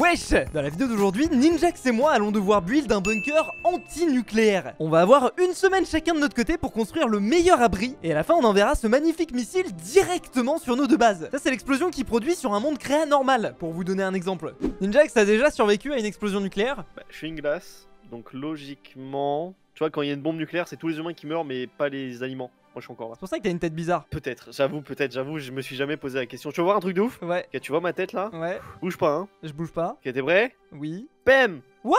Wesh Dans la vidéo d'aujourd'hui, Ninjax et moi allons devoir build un bunker anti-nucléaire. On va avoir une semaine chacun de notre côté pour construire le meilleur abri, et à la fin on enverra ce magnifique missile directement sur nos deux bases. Ça c'est l'explosion qui produit sur un monde créa anormal, pour vous donner un exemple. Ninjax a déjà survécu à une explosion nucléaire bah, Je suis une glace, donc logiquement... Tu vois, quand il y a une bombe nucléaire, c'est tous les humains qui meurent, mais pas les aliments. Moi, je hein. C'est pour ça que t'as une tête bizarre. Peut-être, j'avoue, peut-être, j'avoue, je me suis jamais posé la question. Tu veux voir un truc de ouf Ouais. que tu vois ma tête là Ouais. Bouge pas, hein. Je bouge pas. Ok, t'es prêt Oui. Pem What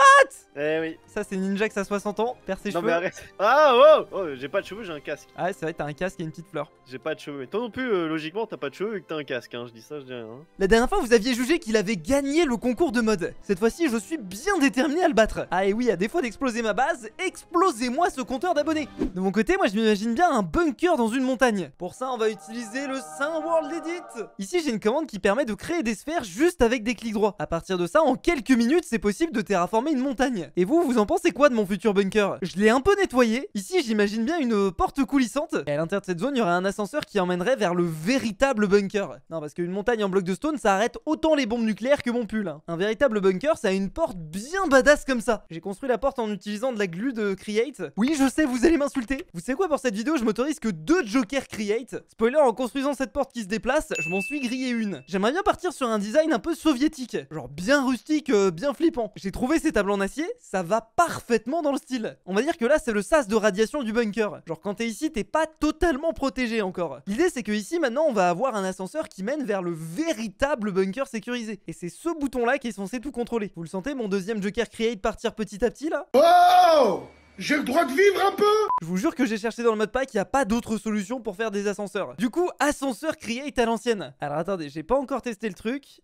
Eh oui. Ça, c'est Ninjax à 60 ans, perd ses non, Mais arrête. Ah, oh, oh J'ai pas de cheveux, j'ai un casque. Ah, c'est vrai, t'as un casque et une petite fleur. J'ai pas de cheveux. Et toi non plus, euh, logiquement, t'as pas de cheveux et que t'as un casque. Hein. Je dis ça, je dis rien. Hein. La dernière fois, vous aviez jugé qu'il avait gagné le concours de mode. Cette fois-ci, je suis bien déterminé à le battre. Ah, et oui, à défaut d'exploser ma base, explosez-moi ce compteur d'abonnés. De mon côté, moi, je m'imagine bien un bunker dans une montagne. Pour ça, on va utiliser le Saint World Edit. Ici, j'ai une commande qui permet de créer des sphères juste avec des clics droits. À partir de ça, en quelques minutes, c'est possible de terraformer une montagne. Et vous, vous en pensez quoi de mon futur bunker Je l'ai un peu nettoyé. Ici, j'imagine bien une porte coulissante. Et à l'intérieur de cette zone, il y aurait un ascenseur qui emmènerait vers le véritable bunker. Non, parce qu'une montagne en bloc de stone, ça arrête autant les bombes nucléaires que mon pull. Hein. Un véritable bunker, ça a une porte bien badass comme ça. J'ai construit la porte en utilisant de la glue de Create. Oui, je sais, vous allez m'insulter. Vous savez quoi, pour cette vidéo, je m'autorise que deux jokers Create. Spoiler, en construisant cette porte qui se déplace, je m'en suis grillé une. J'aimerais bien partir sur un design un peu soviétique. Genre bien rustique, euh, bien flippant. J'ai trouvé ces tables en acier, ça va parfaitement dans le style. On va dire que là, c'est le sas de radiation du bunker. Genre, quand t'es ici, t'es pas totalement protégé encore. L'idée, c'est que ici, maintenant, on va avoir un ascenseur qui mène vers le véritable bunker sécurisé. Et c'est ce bouton-là qui est censé tout contrôler. Vous le sentez, mon deuxième Joker Create partir petit à petit, là Oh j'ai le droit de vivre un peu Je vous jure que j'ai cherché dans le modpack, il n'y a pas d'autre solution pour faire des ascenseurs. Du coup, ascenseur create à l'ancienne. Alors attendez, j'ai pas encore testé le truc,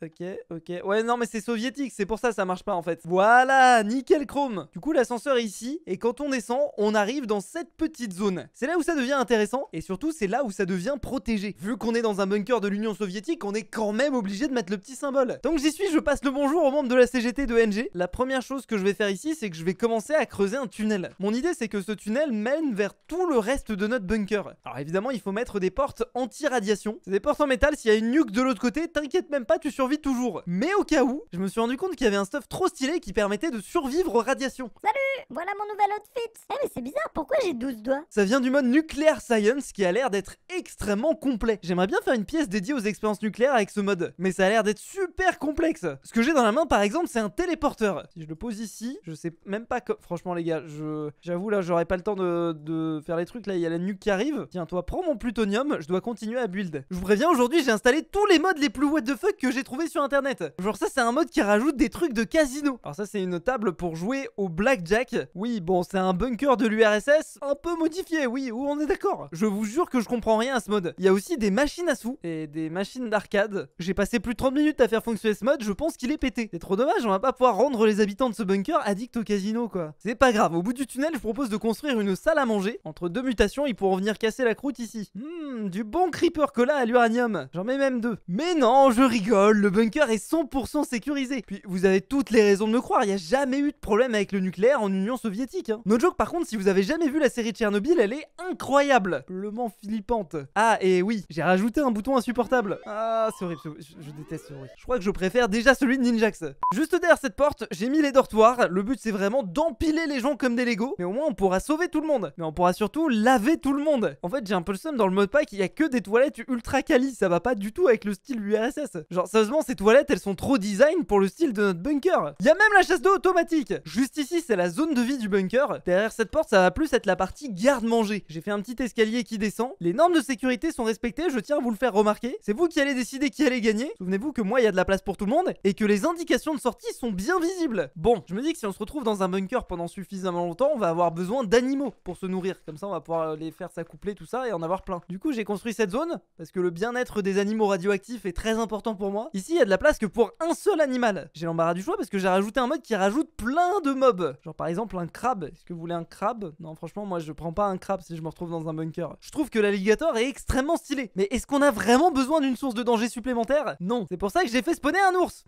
Ok, ok. Ouais, non, mais c'est soviétique, c'est pour ça que ça marche pas en fait. Voilà, nickel chrome. Du coup, l'ascenseur est ici, et quand on descend, on arrive dans cette petite zone. C'est là où ça devient intéressant, et surtout, c'est là où ça devient protégé. Vu qu'on est dans un bunker de l'Union soviétique, on est quand même obligé de mettre le petit symbole. Tant que j'y suis, je passe le bonjour aux membres de la CGT de NG. La première chose que je vais faire ici, c'est que je vais commencer à creuser un tunnel. Mon idée, c'est que ce tunnel mène vers tout le reste de notre bunker. Alors évidemment, il faut mettre des portes anti-radiation. C'est des portes en métal, s'il y a une nuque de l'autre côté, t'inquiète même pas, tu survives toujours. Mais au cas où, je me suis rendu compte qu'il y avait un stuff trop stylé qui permettait de survivre aux radiations. Salut Voilà mon nouvel outfit Eh mais c'est bizarre, pourquoi j'ai 12 doigts Ça vient du mode Nuclear Science qui a l'air d'être extrêmement complet. J'aimerais bien faire une pièce dédiée aux expériences nucléaires avec ce mode, mais ça a l'air d'être super complexe. Ce que j'ai dans la main par exemple, c'est un téléporteur. Si je le pose ici, je sais même pas que... Franchement les gars, je j'avoue là, j'aurais pas le temps de... de faire les trucs. Là, il y a la nuque qui arrive. Tiens, toi, prends mon plutonium, je dois continuer à build. Je vous préviens, aujourd'hui, j'ai installé tous les modes les plus what the fuck que j'ai trouvé sur internet. Genre ça c'est un mode qui rajoute des trucs de casino. Alors ça c'est une table pour jouer au blackjack. Oui bon c'est un bunker de l'URSS un peu modifié oui où on est d'accord. Je vous jure que je comprends rien à ce mode. Il y a aussi des machines à sous et des machines d'arcade. J'ai passé plus de 30 minutes à faire fonctionner ce mode je pense qu'il est pété. C'est trop dommage on va pas pouvoir rendre les habitants de ce bunker addicts au casino quoi. C'est pas grave au bout du tunnel je propose de construire une salle à manger. Entre deux mutations ils pourront venir casser la croûte ici. Hmm du bon creeper cola à l'uranium. J'en mets même deux. Mais non je rigole le bunker est 100% sécurisé. Puis vous avez toutes les raisons de me croire, il n'y a jamais eu de problème avec le nucléaire en Union soviétique. Hein. No joke par contre, si vous avez jamais vu la série de Tchernobyl, elle est incroyable. ment flippante. Ah et oui, j'ai rajouté un bouton insupportable. Ah c'est horrible, je, déteste ce bruit. Je crois que je préfère déjà celui de Ninjax. Juste derrière cette porte, j'ai mis les dortoirs. Le but c'est vraiment d'empiler les gens comme des Legos. Mais au moins on pourra sauver tout le monde. Mais on pourra surtout laver tout le monde. En fait j'ai un peu le seum dans le mode pack, il n'y a que des toilettes ultra quali. Ça va pas du tout avec le style URSS. Genre sérieusement ces toilettes, elles sont trop design pour le style de notre bunker. Il y a même la chasse d'eau automatique. Juste ici, c'est la zone de vie du bunker. Derrière cette porte, ça va plus être la partie garde-manger. J'ai fait un petit escalier qui descend. Les normes de sécurité sont respectées, je tiens à vous le faire remarquer. C'est vous qui allez décider qui allez gagner. Souvenez-vous que moi, il y a de la place pour tout le monde et que les indications de sortie sont bien visibles. Bon, je me dis que si on se retrouve dans un bunker pendant suffisamment longtemps, on va avoir besoin d'animaux pour se nourrir. Comme ça, on va pouvoir les faire s'accoupler, tout ça, et en avoir plein. Du coup, j'ai construit cette zone parce que le bien-être des animaux radioactifs est très important pour moi. Ici, il y a de la place que pour un seul animal. J'ai l'embarras du choix parce que j'ai rajouté un mode qui rajoute plein de mobs. Genre par exemple un crabe. Est-ce que vous voulez un crabe Non, franchement, moi je prends pas un crabe si je me retrouve dans un bunker. Je trouve que l'alligator est extrêmement stylé. Mais est-ce qu'on a vraiment besoin d'une source de danger supplémentaire Non. C'est pour ça que j'ai fait spawner un ours.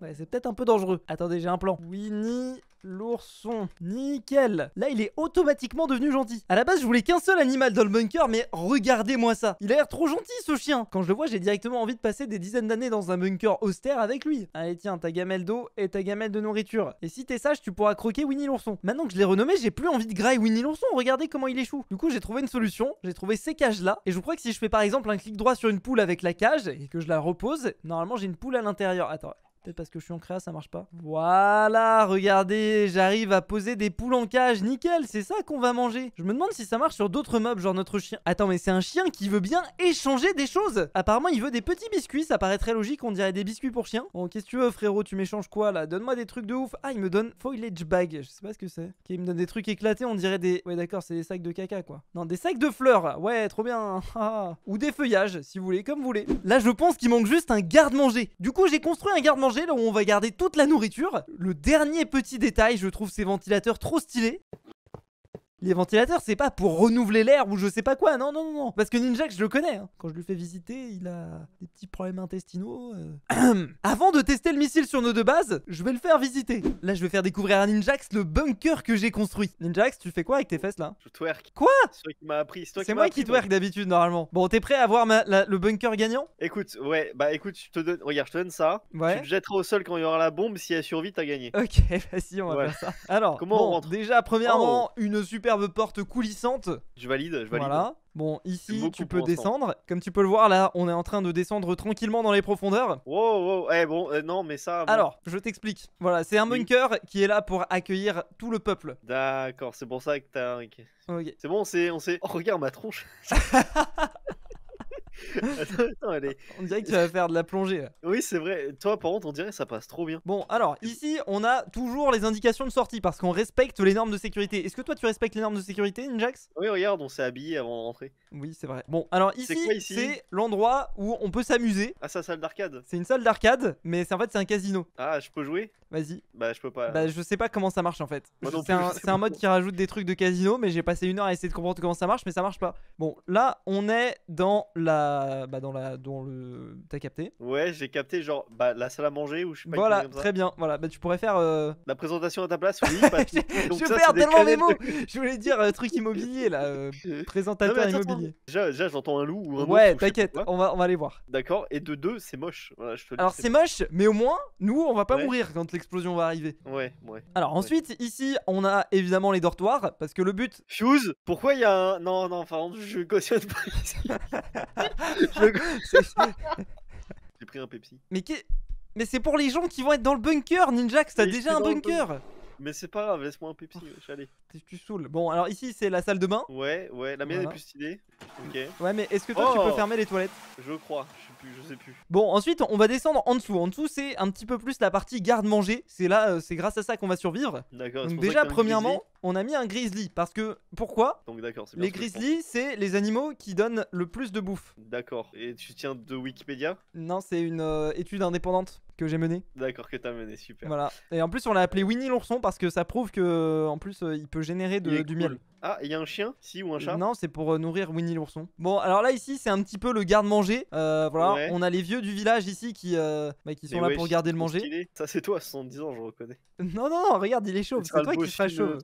Ouais, c'est peut-être un peu dangereux. Attendez, j'ai un plan. Winnie l'ourson. Nickel. Là, il est automatiquement devenu gentil. À la base, je voulais qu'un seul animal dans le bunker, mais regardez-moi ça. Il a l'air trop gentil, ce chien. Quand je le vois, j'ai directement envie de passer des dizaines d'années dans un bunker austère avec lui. Allez, tiens, ta gamelle d'eau et ta gamelle de nourriture. Et si t'es sage, tu pourras croquer Winnie l'ourson. Maintenant que je l'ai renommé, j'ai plus envie de grailler Winnie l'ourson. Regardez comment il échoue. Du coup, j'ai trouvé une solution. J'ai trouvé ces cages-là. Et je crois que si je fais par exemple un clic droit sur une poule avec la cage et que je la repose, normalement j'ai une poule à l'intérieur. Attends, Peut-être parce que je suis en créa, ça marche pas. Voilà, regardez, j'arrive à poser des poules en cage. Nickel, c'est ça qu'on va manger. Je me demande si ça marche sur d'autres mobs, genre notre chien. Attends, mais c'est un chien qui veut bien échanger des choses. Apparemment, il veut des petits biscuits. Ça paraît très logique, on dirait des biscuits pour chien. Bon, oh, qu'est-ce que tu veux, frérot Tu m'échanges quoi, là Donne-moi des trucs de ouf. Ah, il me donne foliage bag. Je sais pas ce que c'est. Ok, il me donne des trucs éclatés, on dirait des... Ouais, d'accord, c'est des sacs de caca, quoi. Non, des sacs de fleurs. Ouais, trop bien. Ah. Ou des feuillages, si vous voulez, comme vous voulez. Là, je pense qu'il manque juste un garde-manger. Du coup, j'ai construit un garde-manger là où on va garder toute la nourriture. Le dernier petit détail, je trouve ces ventilateurs trop stylés les ventilateurs, c'est pas pour renouveler l'air ou je sais pas quoi. Non, non, non, Parce que Ninjax je le connais. Hein. Quand je lui fais visiter, il a des petits problèmes intestinaux. Euh. Avant de tester le missile sur nos deux bases, je vais le faire visiter. Là, je vais faire découvrir à Ninjax le bunker que j'ai construit. Ninjax, tu fais quoi avec tes fesses là Je twerk. Quoi C'est qui m'a appris. C'est moi qui twerk d'habitude normalement. Bon, t'es prêt à voir le bunker gagnant Écoute, ouais, bah écoute, je te donne, regarde, ça. Ouais. Tu te jetteras au sol quand il y aura la bombe. Si elle survit, t'as gagné. Ok, vas-y, on va faire ça. Alors, Déjà, premièrement, oh. une super porte coulissante. Je valide, je valide. Voilà. Bon, ici, tu peux descendre. Comme tu peux le voir, là, on est en train de descendre tranquillement dans les profondeurs. Wow, eh, bon, euh, non, mais ça. Alors, je t'explique. Voilà, c'est un bunker qui est là pour accueillir tout le peuple. D'accord, c'est pour ça que t'as. un C'est bon, c'est on sait Oh, regarde ma tronche. On dirait que tu vas faire de la plongée. Oui, c'est vrai. Toi, par contre, on dirait que ça passe trop bien. Bon, alors, ici, on a toujours les indications de sortie parce qu'on respecte les normes de sécurité. Est-ce que toi, tu respectes les normes de sécurité, Ninjax Oui, regarde, on s'est habillé avant de rentrer. Oui, c'est vrai. Bon, alors ici, c'est l'endroit où on peut s'amuser. Ah, sa salle d'arcade C'est une salle d'arcade, mais en fait, c'est un casino. Ah, je peux jouer Vas-y. Bah, je peux pas. Bah, je sais pas comment ça marche en fait. C'est un, un, mode qui rajoute des trucs de casino, mais j'ai passé une heure à essayer de comprendre comment ça marche, mais ça marche pas. Bon, là, on est dans la bah, dans la, dans le, t'as capté Ouais, j'ai capté genre bah, la salle à manger ou je sais pas. Voilà, très bien. Voilà, bah tu pourrais faire euh, la présentation à ta place. Oui. je perds tellement mes mots. Je voulais dire euh, truc immobilier là, euh, présentateur immobilier. Déjà, j'entends un loup ou un Ouais, t'inquiète, on va, on va aller voir. D'accord. Et de deux, c'est moche. Voilà, je Alors c'est moche, mais au moins nous, on va pas mourir quand l'explosion va arriver. Ouais, ouais. Alors ensuite, ici, on a évidemment les dortoirs parce que le but. Fuse pourquoi il y a un... non non, enfin, je cautionne pas. J'ai pris un Pepsi. Mais, mais c'est pour les gens qui vont être dans le bunker, Ninjax, t'as déjà un bunker mais c'est pas grave, laisse-moi un Pepsi, wesh, allez. Tu saoules. Bon, alors ici, c'est la salle de bain. Ouais, ouais, la mienne est plus stylée. Ouais, mais est-ce que toi, tu peux oh fermer les toilettes Je crois, je sais, plus, sais plus. Bon, ensuite, on va descendre en dessous. En dessous, c'est un petit peu plus la partie garde-manger. C'est là, euh, c'est grâce à ça qu'on va survivre. D'accord. Donc, déjà, premièrement, on a mis un grizzly parce que pourquoi Donc d'accord, Les grizzlies, c'est les animaux qui donnent le plus de bouffe. D'accord. Et tu tiens de Wikipédia Non, c'est une euh, étude indépendante que j'ai mené. D'accord, que t'as mené, super. Voilà. Et en plus, on l'a appelé Winnie l'ourson parce que ça prouve que, en plus, euh, il peut générer du miel. Ah, il y a un chien Si, ou un chat Non, c'est pour euh, nourrir Winnie l'ourson. Bon, alors là, ici, c'est un petit peu le garde-manger. Euh, voilà, on a les vieux du village ici qui, bah, qui sont là pour garder le manger. Ça, c'est toi, 70 ans, je reconnais. Non, non, non, regarde, il est chauve. C'est toi qui seras chauve.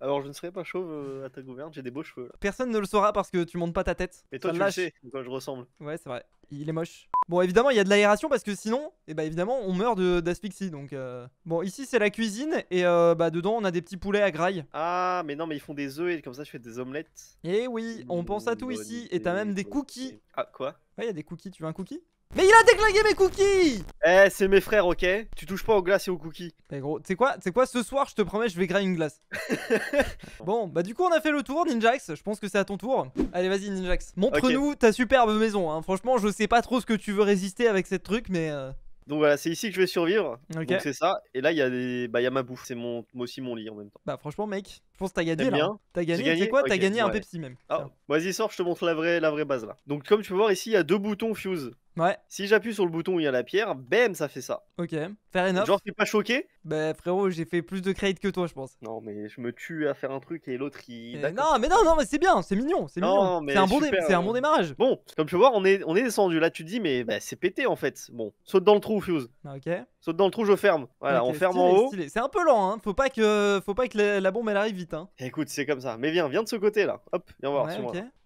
Alors, je ne serai pas chauve à ta gouverne, j'ai des beaux cheveux. Personne ne le saura parce que tu montes pas ta tête. et toi, tu le sais, je ressemble. Ouais, c'est vrai il est moche. Bon, évidemment, il y a de l'aération parce que sinon, eh bah, évidemment, on meurt d'asphyxie. Donc, euh. bon, ici, c'est la cuisine et euh, bah, dedans, on a des petits poulets à graille. Ah, mais non, mais ils font des œufs et comme ça, je fais des omelettes. Eh oui, on pense à tout ici. Et t'as même des cookies. Ah, quoi Ouais, il y a des cookies. Tu veux un cookie mais il a déglingué mes cookies Eh, c'est mes frères, ok Tu touches pas aux glaces et aux cookies. Eh gros, tu quoi, C'est quoi Ce soir, je te promets, je vais grainer une glace. bon, bah du coup, on a fait le tour, Ninjax. Je pense que c'est à ton tour. Allez, vas-y, Ninjax. Montre-nous ta superbe maison. Hein. Franchement, je sais pas trop ce que tu veux résister avec cette truc, mais... Euh. Donc voilà, c'est ici que je vais survivre. Donc c'est ça. Et là, il y a des, bah ma bouffe. C'est mon, aussi mon lit en même temps. Bah franchement, mec, je pense que t'as gagné là. T'as gagné. quoi T'as gagné un Pepsi même. Ah, vas-y, sors. Je te montre la vraie, la vraie base là. Donc comme tu peux voir ici, il y a deux boutons fuse. Ouais. Si j'appuie sur le bouton où il y a la pierre, bam, ça fait ça. Ok, faire enough. Genre, t'es pas choqué Bah, frérot, j'ai fait plus de crédit que toi, je pense. Non, mais je me tue à faire un truc et l'autre il. non, mais non, non, mais c'est bien, c'est mignon, c'est mignon. C'est un, bon un, bon démarrage. Bon, comme tu vois, on est, on est descendu. Là, tu te dis, mais bah, c'est pété en fait. Bon, saute dans le trou, Fuse. Ok. Saute dans le trou, je ferme. Voilà, on ferme en haut. C'est un peu lent, hein. Faut pas que, Faut pas que la, bombe elle arrive vite, hein. Écoute, c'est comme ça. Mais viens, viens de ce côté là. Hop, viens voir.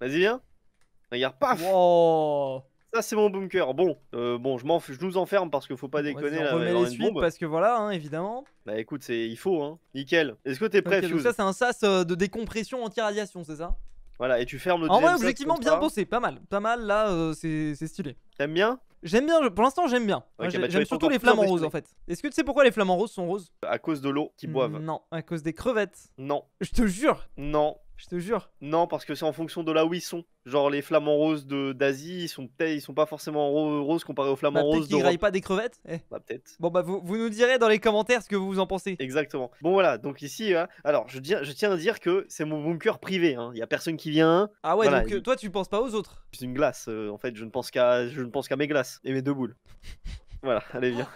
Vas-y, viens. Regarde, paf ça c'est mon bunker. Bon, euh, bon, je, m'en, je nous enferme parce qu'il faut pas déconner. on les suites parce que voilà, hein, évidemment. Bah écoute, c'est il faut, hein. Nickel. Est-ce que t'es prêt Ça c'est un sas euh, de décompression anti-radiation, c'est ça Voilà, et tu fermes le. En vrai, objectivement, bien bossé, pas mal, pas mal. Là, euh, c'est, c'est stylé. T'aimes bien J'aime bien, pour l'instant j'aime bien. Bah, j'aime surtout les flamants roses en fait. Est-ce que tu sais pourquoi les flamants roses sont roses À cause de l'eau qu'ils boivent. Non, à cause des crevettes. Non. Je te jure. Non. Je te jure. Non, parce que c'est en fonction de là où ils sont. Genre les flamants roses d'Asie, ils sont ils sont pas forcément roses comparés aux flamants bah, roses. Ils être pas des crevettes. Eh. Bah peut-être. Bon bah vous, vous, nous direz dans les commentaires ce que vous en pensez. Exactement. Bon voilà, donc ici, hein. alors je, je tiens à dire que c'est mon bunker privé. Hein. Il n'y a personne qui vient. Ah ouais, donc toi tu penses pas aux autres. C'est une glace. Euh, en fait, je ne pense qu'à, je mes glaces et mes deux boules. voilà, allez viens.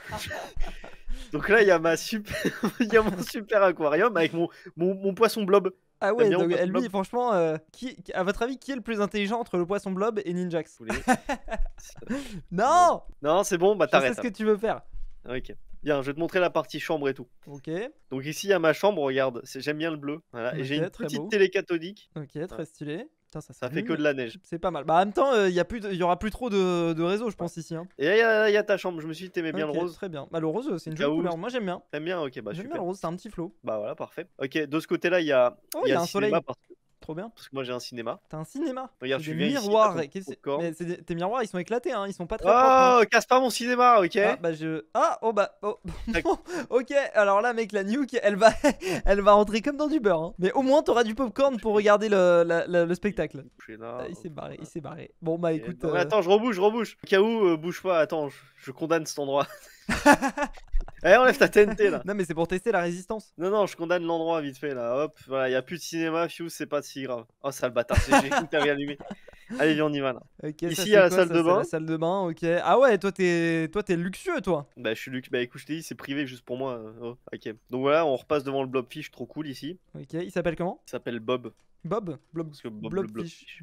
donc là, il y a ma super, mon super aquarium avec mon poisson blob. Ah ouais, donc, lui, franchement, euh, qui, à votre avis, qui est le plus intelligent entre le poisson blob et Ninjax Non Non, c'est bon, bah t'arrêtes. sais ce que tu veux faire. Ok. Bien, je vais te montrer la partie chambre et tout. Ok. Donc ici, il y a ma chambre, regarde. J'aime bien le bleu. Voilà. et j'ai une petite télé cathodique. Ok, très stylé ça, fait que de la neige. C'est pas mal. Bah, en même temps, il euh, plus, y aura plus trop de, de réseau, je pense ici. Hein. Et il y, a ta chambre. Je me suis dit, t'aimais bien le rose. Très bien. Bah, le rose, euh, c'est une jolie couleur. Moi, j'aime bien. T'aimes bien, ok. Bah, j'aime bien le rose. C'est un petit flow Bah voilà, parfait. Ok, de ce côté-là, il y a, oh, un soleil. Trop bien. Parce que moi j'ai un cinéma. T'as un cinéma Regarde, je suis des mais tes miroirs, ils sont éclatés, hein. ils sont pas très. Hein. Oh, propres, casse pas mon cinéma, ok ah, bah, je... ah, oh bah. Oh. ok, alors là, mec, la nuke, elle va, elle va rentrer comme dans du beurre. Hein. Mais au moins, t'auras du popcorn pour regarder le, le spectacle. Ah, il s'est oh, barré, il s'est barré. Bon, bah écoute. Euh, attends, je rebouche, je rebouche. Au cas où, euh, bouge pas, attends, je, je condamne cet endroit. Eh, enlève ta TNT là. non, mais c'est pour tester la résistance. Non, non, je condamne l'endroit vite fait là. Hop, voilà, y a plus de cinéma, Fuse, c'est pas si grave. Oh, sale bâtard, j'ai tout allumé. Allez, viens, on y va là. Ici, il la salle de bain. La salle de bain, ok. Ah ouais, toi, t'es, toi, t'es luxueux, toi. Bah, je suis luxueux. Bah, écoute, je t'ai dit, c'est privé juste pour moi. Euh, oh, ok. Donc voilà, on repasse devant le Blobfish, trop cool ici. Ok, il s'appelle comment Il s'appelle Bob. Bob Bob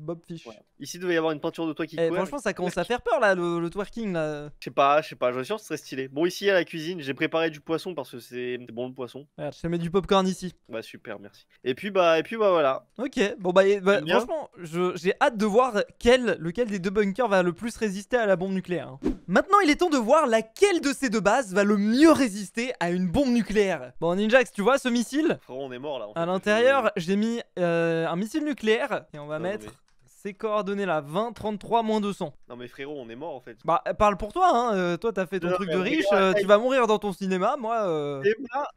Bob, Fish. Ici, il devait y avoir une peinture de toi qui eh, Franchement, ça commence à faire peur là, le, twerking là. Je sais pas, je sais pas, je suis sûr que ce serait stylé. Bon, ici à la cuisine, j'ai préparé du poisson parce que c'est bon le poisson. Merde, je te mets du popcorn ici. Bah super, merci. Et puis bah, et puis bah voilà. Ok, bon bah, bah franchement, j'ai hâte de voir quel, lequel des deux bunkers va le plus résister à la bombe nucléaire. Hein. Maintenant, il est temps de voir laquelle de ces deux bases va le mieux résister à une bombe nucléaire. Bon, Ninjax, tu vois ce missile on est mort là. À l'intérieur, j'ai mis. Euh, un missile nucléaire et on va ah mettre ses coordonnées là, 20, 33, moins 200. Non mais frérot, on est mort en fait. Bah euh, parle pour toi, hein. Euh, toi t'as fait ton truc de riche, euh, tu vas mourir dans ton cinéma, moi. Euh,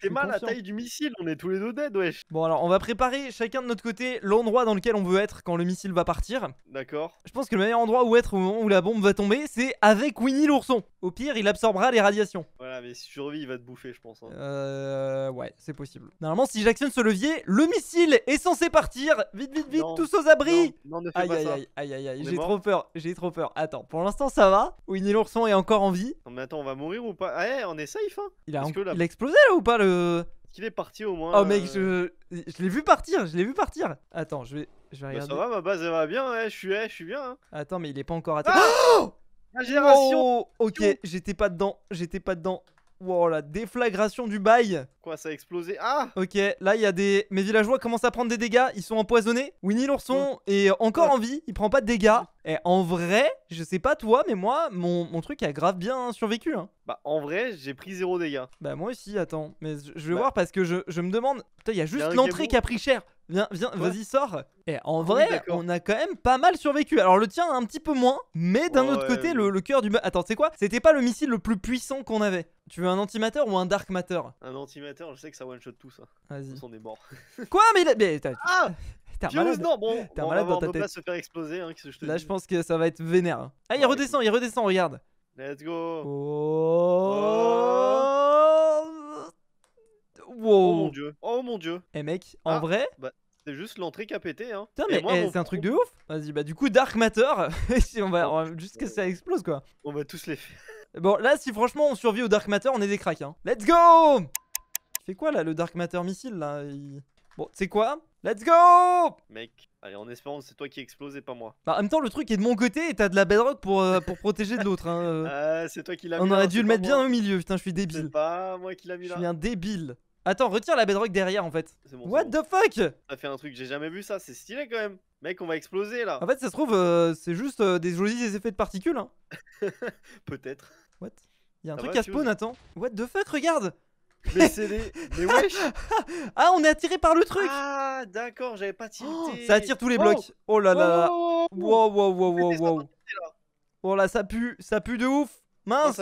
T'es mal, la taille du missile, on est tous les deux dead, wesh. Bon alors, on va préparer chacun de notre côté l'endroit dans lequel on veut être quand le missile va partir. D'accord. Je pense que le meilleur endroit où être au moment où la bombe va tomber, c'est avec Winnie l'ourson. Au pire, il absorbera les radiations. Voilà, mais si survie, il va te bouffer, je pense. Hein. Euh, ouais, c'est possible. Normalement, si j'actionne ce levier, le missile est censé partir. Vite, vite, vite, tous aux abris. Non, ne fais aïe, aïe, aïe, aïe, aïe, j'ai trop peur, j'ai trop peur. Attends, pour l'instant ça va Winnie l'ourson est encore en vie Non mais attends, on va mourir ou pas ah, Eh, on est safe hein Il a, explosé là ou pas le... Qu'il est parti au moins Oh mec, euh, je, l'ai vu partir, je l'ai vu partir Attends, je vais, je vais bah, regarder. ça va, ma base elle va bien, eh, je suis, eh, je suis bien. Hein. Attends, mais il est pas encore atteint. Ah ah La génération oh, Ok, j'étais pas dedans, j'étais pas dedans. Wow, la déflagration du bail Quoi, ça a explosé Ah Ok, là, il y a des... Mes villageois commencent à prendre des dégâts, ils sont empoisonnés. Winnie l'ourson est encore en vie, il prend pas de dégâts. Et en vrai, je sais pas toi, mais moi, mon, truc a grave bien survécu. Hein. Bah, en vrai, j'ai pris zéro dégâts. Bah, moi aussi, attends. Mais je, vais bah. voir parce que je, je me demande... Putain, il y a juste l'entrée qui a pris cher Viens, viens, vas-y, sors. Et eh, en ah vrai, on a quand même pas mal survécu. Alors le tien, un petit peu moins, mais d'un autre côté, le, cœur du. Attends, c'est quoi C'était pas le missile le plus puissant qu'on avait. Tu veux un antimatter ou un dark matter Un antimatter, je sais que ça one shot tout ça. Vas-y. On est mort. quoi Mais, là... mais ah T'es malade. Non, bon, t'es malade dans ta tête. Se faire exploser, hein, Là, je pense que ça va être vénère. Ah, il redescend, il redescend, regarde. Let's go. oh. oh. Oh mon dieu. Oh mon dieu. Eh mec, en ah, vrai. Bah, c'est juste l'entrée qui a pété. Hein. Putain, mais eh, c'est un truc de ouf. Vas-y, bah du coup, Dark Matter. on, on va juste que ça explose quoi. On va tous les faire. Bon, là, si franchement on survit au Dark Matter, on est des cracks. Hein. Let's go c'est quoi là, le Dark Matter missile là Bon, c'est quoi Let's go Mec, allez, en espérant c'est toi qui explose et pas moi. Bah, en même temps, le truc est de mon côté et t'as de la bedrock pour, euh, pour protéger de l'autre. Hein. Euh. Ah, c'est toi qui l'as mis On aurait dû le mettre bien au milieu, putain, je suis débile. C'est pas moi qui l'ai mis là. Je suis un débile. Attends, retire la bedrock derrière en fait. What the fuck Ça fait un truc, j'ai jamais vu ça, c'est stylé quand même. Mec, on va exploser là. En fait, ça se trouve, euh, c'est juste euh, des effets de particules. Hein. Peut-être. What Y'a un truc qui à spawn, attends. What the fuck, regarde Mais c'est des. Mais wesh Ah, on est attiré par le truc Ah, d'accord, j'avais pas tiré. Oh, ça attire tous les blocs. Oh, là là oh, là. Wow, wow, wow, wow, Oh là, ça pue, ça pue de ouf. Oh, Mince.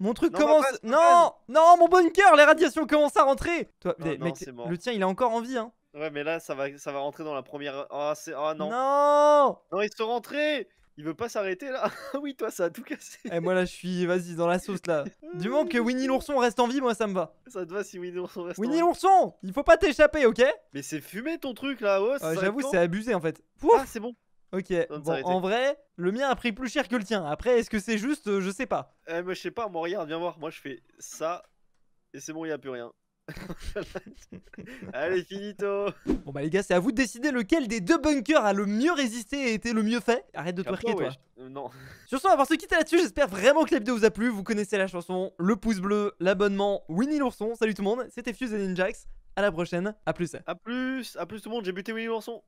Mon truc commence. non, non, mon bunker, les radiations commencent à rentrer. Toi, le tien, il est encore en vie, hein. Ouais, mais là, ça va, ça va rentrer dans la première. oh, c'est. Oh, non. Non Non, ils sont rentrés il veut pas s'arrêter là Oui, toi, ça a tout cassé. Et eh, moi, là, je suis, vas-y, dans la sauce là. du moment que Winnie l'ourson reste en vie, moi, ça me va. Ça te va si Winnie l'ourson reste en vie. Winnie l'ourson Il faut pas t'échapper, ok Mais c'est fumé ton truc là, euh, J'avoue, c'est abusé en fait. ah, c'est bon. Ok, bon, en vrai, le mien a pris plus cher que le tien. Après, est-ce que c'est juste euh, Je sais pas. Eh, mais je sais pas, moi, regarde, viens voir. Moi, je fais ça, et c'est bon, il n'y a plus rien. Allez, finito Bon bah les gars, c'est à vous de décider lequel des deux bunkers a le mieux résisté et été le mieux fait. Arrête de twerker toi. Euh, non. Sur ce, on va quitter là-dessus. J'espère vraiment que la vidéo vous a plu. Vous connaissez la chanson, le pouce bleu, l'abonnement, Winnie l'ourson. Salut tout le monde, c'était Fuse et Ninjax. À la prochaine, à plus. À plus, à plus tout le monde, j'ai buté Winnie l'ourson.